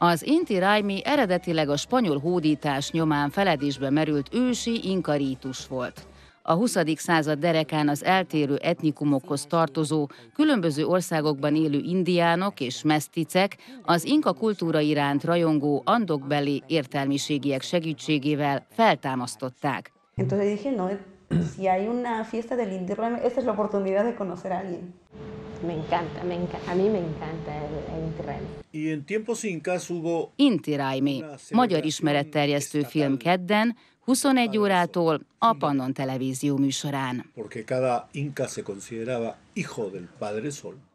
Az Inti Raimi eredetileg a spanyol hódítás nyomán feledésbe merült ősi inkarítus volt. A 20. század derekán az eltérő etnikumokhoz tartozó, különböző országokban élő indiánok és meszticek az inka kultúra iránt rajongó andokbeli értelmiségiek segítségével feltámasztották. Entonces dije, no, si hay una fiesta del Inti Raimi, esta es la oportunidad de conocer a alguien. Me encanta, me encanta, a mí me encanta el, el tren. Inti Raimi, magyar ismeretterjesztő film kedden, 21 órától a Pannon televízió műsorán. Porque cada inca se consideraba hijo del Padre Sol.